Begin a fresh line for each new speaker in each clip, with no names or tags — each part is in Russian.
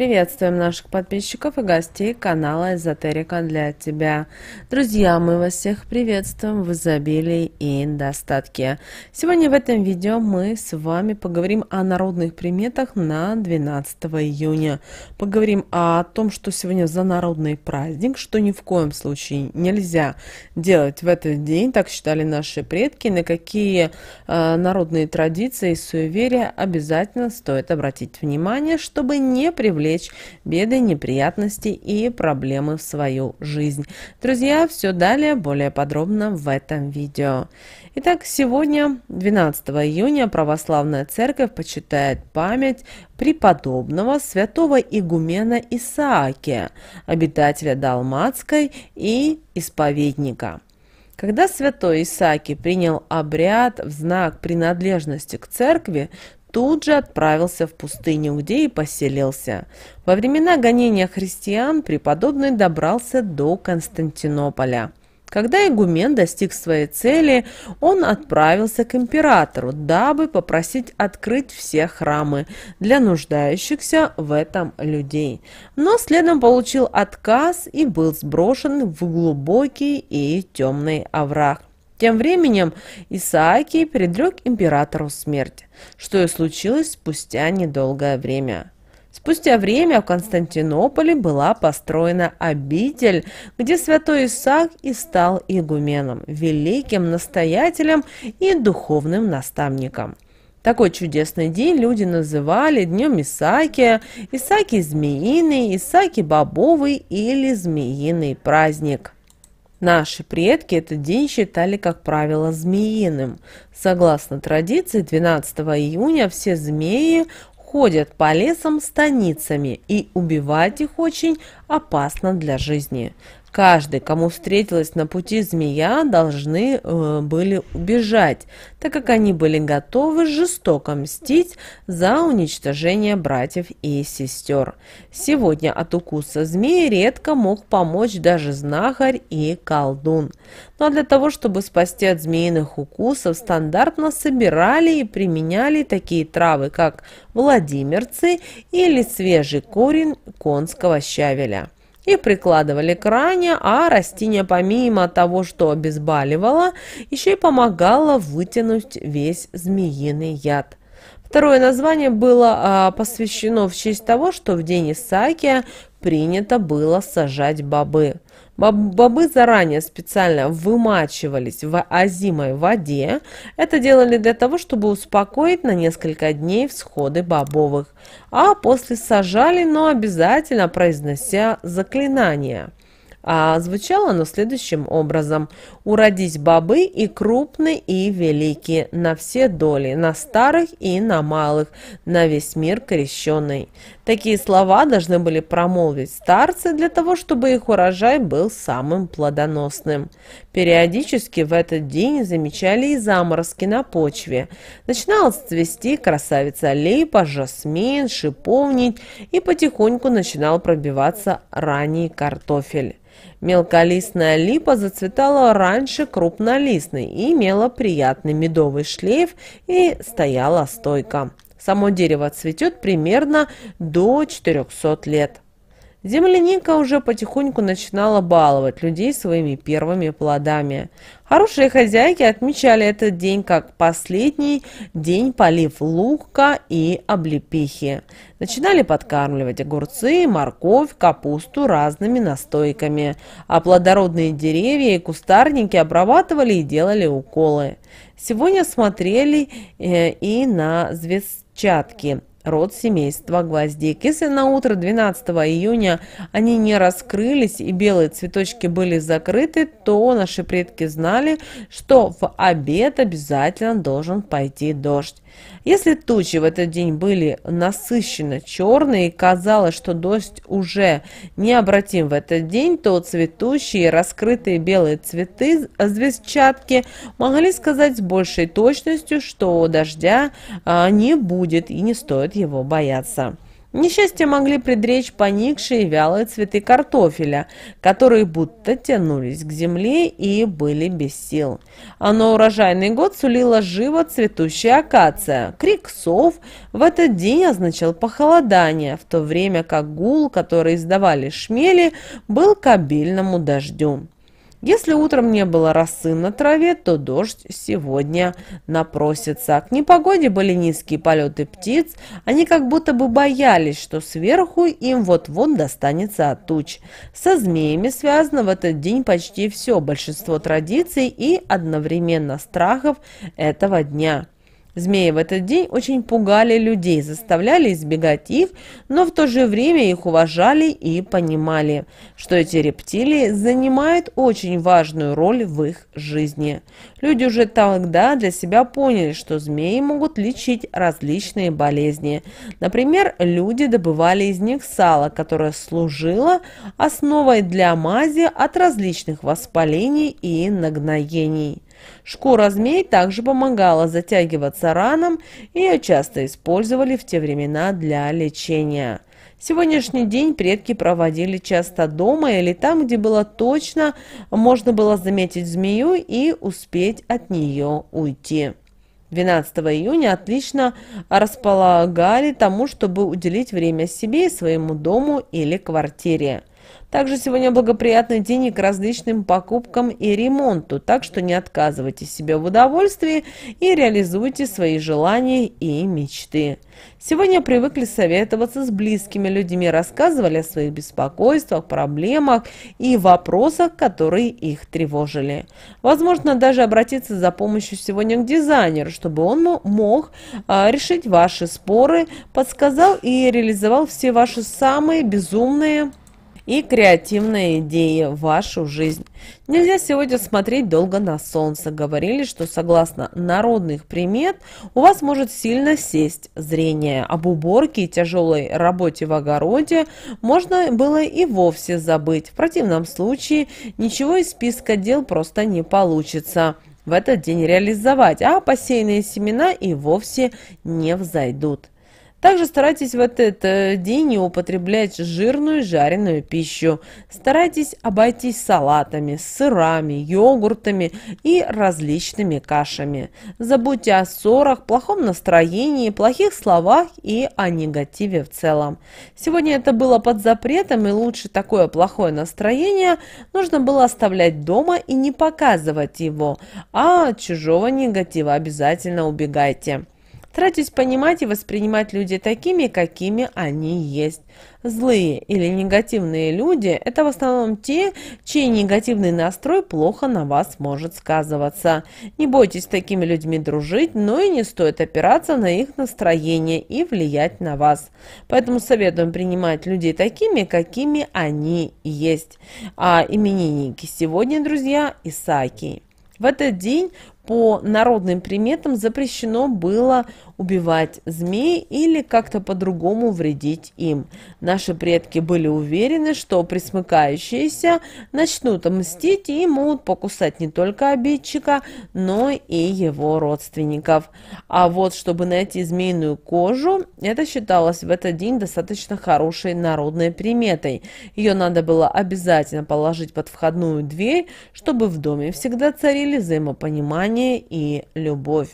Приветствуем наших подписчиков и гостей канала Эзотерика для тебя. Друзья, мы вас всех приветствуем в изобилии и достатке. Сегодня в этом видео мы с вами поговорим о народных приметах на 12 июня. Поговорим о том, что сегодня за народный праздник, что ни в коем случае нельзя делать в этот день, так считали наши предки, на какие э, народные традиции и суеверия обязательно стоит обратить внимание, чтобы не привлечь привлечь беды, неприятности и проблемы в свою жизнь. Друзья, все далее более подробно в этом видео. Итак, сегодня, 12 июня, Православная Церковь почитает память преподобного святого игумена Исаакия, обитателя Далмацкой и исповедника. Когда святой Исааки принял обряд в знак принадлежности к церкви, тут же отправился в пустыню, где и поселился. Во времена гонения христиан преподобный добрался до Константинополя. Когда игумен достиг своей цели, он отправился к императору, дабы попросить открыть все храмы для нуждающихся в этом людей. Но следом получил отказ и был сброшен в глубокий и темный овраг. Тем временем Исаакий предрек императору смерть, что и случилось спустя недолгое время. Спустя время в Константинополе была построена обитель, где святой Исаак и стал игуменом, великим настоятелем и духовным наставником. Такой чудесный день люди называли Днем Исаакия, Исааки Змеиный, Исааки Бобовый или Змеиный праздник – Наши предки этот день считали, как правило, змеиным. Согласно традиции, 12 июня все змеи ходят по лесам станицами, и убивать их очень опасно для жизни. Каждый, кому встретилась на пути змея, должны э, были убежать, так как они были готовы жестоко мстить за уничтожение братьев и сестер. Сегодня от укуса змеи редко мог помочь даже знахарь и колдун. Ну а для того, чтобы спасти от змеиных укусов, стандартно собирали и применяли такие травы, как владимирцы или свежий корень конского щавеля и прикладывали к ране, а растение помимо того, что обезболивало, еще и помогало вытянуть весь змеиный яд. Второе название было а, посвящено в честь того, что в день Исаакия принято было сажать бобы. Бобы заранее специально вымачивались в озимой воде. Это делали для того, чтобы успокоить на несколько дней всходы бобовых, а после сажали, но обязательно произнося заклинания. А звучало оно следующим образом. «Уродись бобы и крупные, и великие, на все доли, на старых и на малых, на весь мир крещеный». Такие слова должны были промолвить старцы для того, чтобы их урожай был самым плодоносным. Периодически в этот день замечали и заморозки на почве. Начинала цвести красавица липа, жасмин, шиповник и потихоньку начинал пробиваться ранний картофель. Мелколистная липа зацветала раньше крупнолистной и имела приятный медовый шлейф и стояла стойко. Само дерево цветет примерно до 400 лет. Земляника уже потихоньку начинала баловать людей своими первыми плодами. Хорошие хозяйки отмечали этот день как последний день полив лука и облепихи. Начинали подкармливать огурцы, морковь, капусту разными настойками, а плодородные деревья и кустарники обрабатывали и делали уколы. Сегодня смотрели э, и на звездчатки – род семейства гвоздик. Если на утро 12 июня они не раскрылись и белые цветочки были закрыты, то наши предки знали, что в обед обязательно должен пойти дождь. Если тучи в этот день были насыщенно черные и казалось, что дождь уже необратим в этот день, то цветущие раскрытые белые цветы а, звездчатки могли сказать с большей точностью, что дождя а, не будет и не стоит стоит его бояться. Несчастье могли предречь поникшие вялые цветы картофеля, которые будто тянулись к земле и были без сил. А на урожайный год сулила живо цветущая акация. Крик сов в этот день означал похолодание, в то время как гул, который издавали шмели, был к обильному дождю. Если утром не было росы на траве, то дождь сегодня напросится. К непогоде были низкие полеты птиц. Они как будто бы боялись, что сверху им вот-вот достанется от туч. Со змеями связано в этот день почти все, большинство традиций и одновременно страхов этого дня. Змеи в этот день очень пугали людей, заставляли избегать их, но в то же время их уважали и понимали, что эти рептилии занимают очень важную роль в их жизни. Люди уже тогда для себя поняли, что змеи могут лечить различные болезни. Например, люди добывали из них сало, которое служило основой для мази от различных воспалений и нагноений. Шкура змей также помогала затягиваться ранам, ее часто использовали в те времена для лечения. Сегодняшний день предки проводили часто дома или там, где было точно, можно было заметить змею и успеть от нее уйти. 12 июня отлично располагали тому, чтобы уделить время себе и своему дому или квартире. Также сегодня благоприятный день к различным покупкам и ремонту, так что не отказывайте себе в удовольствии и реализуйте свои желания и мечты. Сегодня привыкли советоваться с близкими людьми, рассказывали о своих беспокойствах, проблемах и вопросах, которые их тревожили. Возможно, даже обратиться за помощью сегодня к дизайнеру, чтобы он мог а, решить ваши споры, подсказал и реализовал все ваши самые безумные и креативные идеи в вашу жизнь. Нельзя сегодня смотреть долго на солнце. Говорили, что согласно народных примет, у вас может сильно сесть зрение. Об уборке и тяжелой работе в огороде можно было и вовсе забыть. В противном случае ничего из списка дел просто не получится в этот день реализовать, а посеянные семена и вовсе не взойдут. Также старайтесь в этот э, день не употреблять жирную жареную пищу. Старайтесь обойтись салатами, сырами, йогуртами и различными кашами. Забудьте о ссорах, плохом настроении, плохих словах и о негативе в целом. Сегодня это было под запретом и лучше такое плохое настроение нужно было оставлять дома и не показывать его, а от чужого негатива обязательно убегайте. Тратить понимать и воспринимать люди такими, какими они есть. Злые или негативные люди – это в основном те, чей негативный настрой плохо на вас может сказываться. Не бойтесь с такими людьми дружить, но и не стоит опираться на их настроение и влиять на вас. Поэтому советуем принимать людей такими, какими они есть. А именинники сегодня, друзья, Исаки. В этот день по народным приметам запрещено было убивать змей или как-то по-другому вредить им. Наши предки были уверены, что присмыкающиеся начнут мстить и могут покусать не только обидчика, но и его родственников. А вот чтобы найти змеиную кожу, это считалось в этот день достаточно хорошей народной приметой. Ее надо было обязательно положить под входную дверь, чтобы в доме всегда царили взаимопонимание терпение и любовь.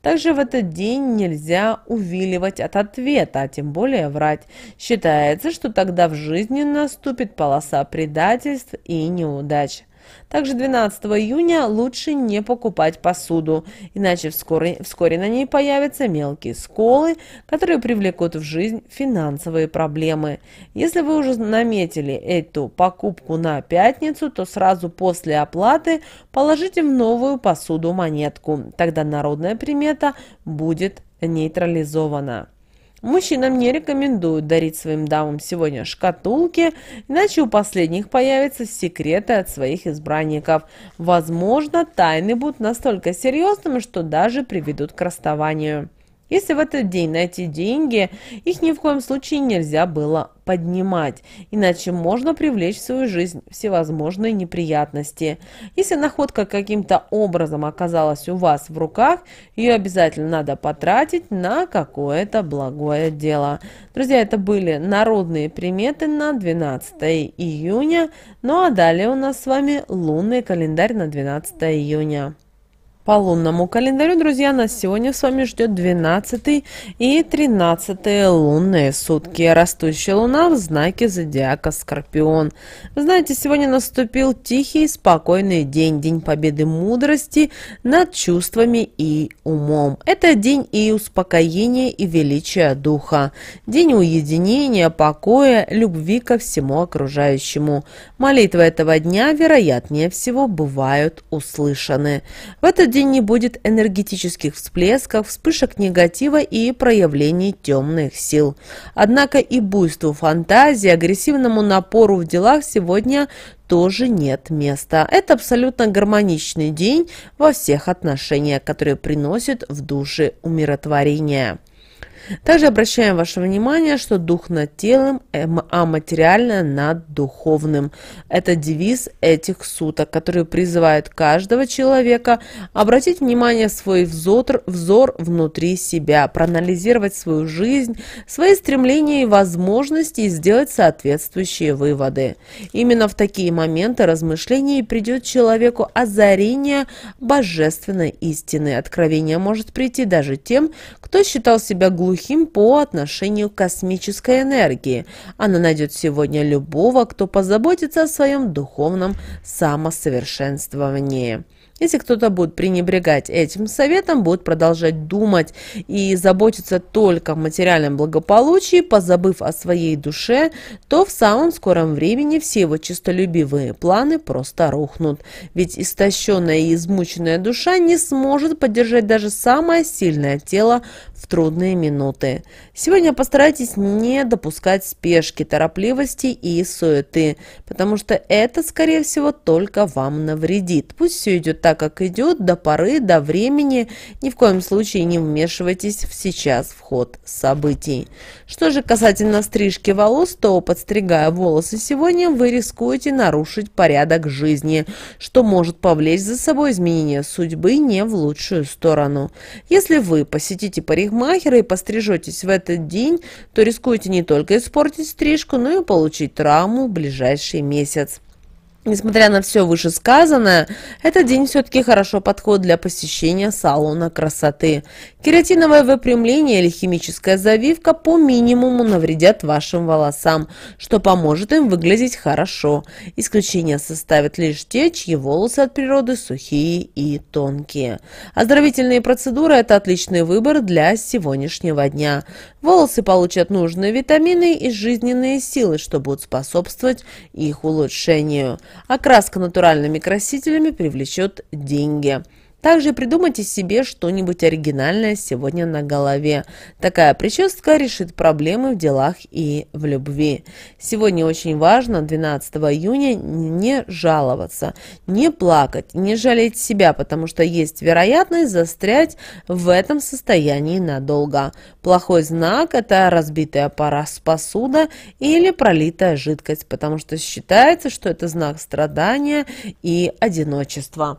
Также в этот день нельзя увиливать от ответа, а тем более врать. Считается, что тогда в жизни наступит полоса предательств и неудач. Также 12 июня лучше не покупать посуду, иначе вскоре, вскоре на ней появятся мелкие сколы, которые привлекут в жизнь финансовые проблемы. Если вы уже наметили эту покупку на пятницу, то сразу после оплаты положите в новую посуду монетку. Тогда народная примета будет нейтрализована. Мужчинам не рекомендуют дарить своим дамам сегодня шкатулки, иначе у последних появятся секреты от своих избранников. Возможно, тайны будут настолько серьезными, что даже приведут к расставанию. Если в этот день найти деньги, их ни в коем случае нельзя было поднимать, иначе можно привлечь в свою жизнь всевозможные неприятности. Если находка каким-то образом оказалась у вас в руках, ее обязательно надо потратить на какое-то благое дело. Друзья, это были народные приметы на 12 июня, ну а далее у нас с вами лунный календарь на 12 июня. По лунному календарю, друзья, нас сегодня с вами ждет 12 и 13 лунные сутки. Растущая луна в знаке зодиака Скорпион. Вы знаете, сегодня наступил тихий спокойный день, день победы мудрости над чувствами и умом. Это день и успокоения, и величия духа. День уединения, покоя, любви ко всему окружающему. Молитвы этого дня, вероятнее всего, бывают услышаны. В этот день не будет энергетических всплесков, вспышек негатива и проявлений темных сил. Однако и буйству фантазии, агрессивному напору в делах сегодня тоже нет места. Это абсолютно гармоничный день во всех отношениях, которые приносят в душе умиротворение. Также обращаем ваше внимание, что дух над телом, эм, а материальное над духовным. Это девиз этих суток, который призывает каждого человека обратить внимание свой взор, взор внутри себя, проанализировать свою жизнь, свои стремления и возможности и сделать соответствующие выводы. Именно в такие моменты размышлений придет человеку озарение божественной истины. Откровение может прийти даже тем, кто считал себя глупым глухим по отношению к космической энергии. Она найдет сегодня любого, кто позаботится о своем духовном самосовершенствовании. Если кто-то будет пренебрегать этим советом, будет продолжать думать и заботиться только о материальном благополучии, позабыв о своей душе, то в самом скором времени все его честолюбивые планы просто рухнут. Ведь истощенная и измученная душа не сможет поддержать даже самое сильное тело в трудные минуты. Сегодня постарайтесь не допускать спешки, торопливости и суеты, потому что это, скорее всего, только вам навредит. Пусть все идет так, так, как идет, до поры, до времени. Ни в коем случае не вмешивайтесь в сейчас в ход событий. Что же касательно стрижки волос, то, подстригая волосы сегодня, вы рискуете нарушить порядок жизни, что может повлечь за собой изменение судьбы не в лучшую сторону. Если вы посетите парикмахера и пострижетесь в этот день, то рискуете не только испортить стрижку, но и получить травму в ближайший месяц. Несмотря на все вышесказанное, этот день все-таки хорошо подходит для посещения салона красоты. Кератиновое выпрямление или химическая завивка по минимуму навредят вашим волосам, что поможет им выглядеть хорошо. Исключение составят лишь те, чьи волосы от природы сухие и тонкие. Оздоровительные процедуры – это отличный выбор для сегодняшнего дня. Волосы получат нужные витамины и жизненные силы, что будут способствовать их улучшению. Окраска натуральными красителями привлечет деньги. Также придумайте себе что-нибудь оригинальное сегодня на голове. Такая прическа решит проблемы в делах и в любви. Сегодня очень важно 12 июня не жаловаться, не плакать, не жалеть себя, потому что есть вероятность застрять в этом состоянии надолго. Плохой знак – это разбитая пара с посуда или пролитая жидкость, потому что считается, что это знак страдания и одиночества.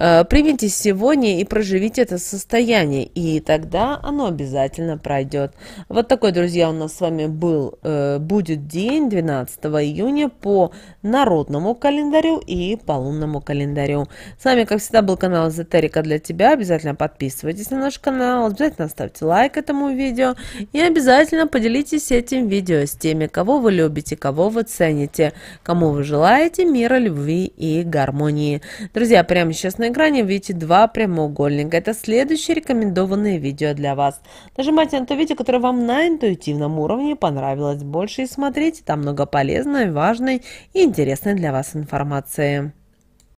Э, Примите сегодня и проживите это состояние, и тогда оно обязательно пройдет. Вот такой, друзья, у нас с вами был, э, будет день 12 июня по народному календарю и по лунному календарю. С вами, как всегда, был канал Эзотерика для тебя. Обязательно подписывайтесь на наш канал, обязательно ставьте лайк этому видео и обязательно поделитесь этим видео с теми, кого вы любите, кого вы цените, кому вы желаете мира, любви и гармонии. Друзья, прямо сейчас на на экране видите два прямоугольника. Это следующие рекомендованные видео для вас. Нажимайте на то видео, которое вам на интуитивном уровне понравилось больше и смотрите. Там много полезной, важной и интересной для вас информации.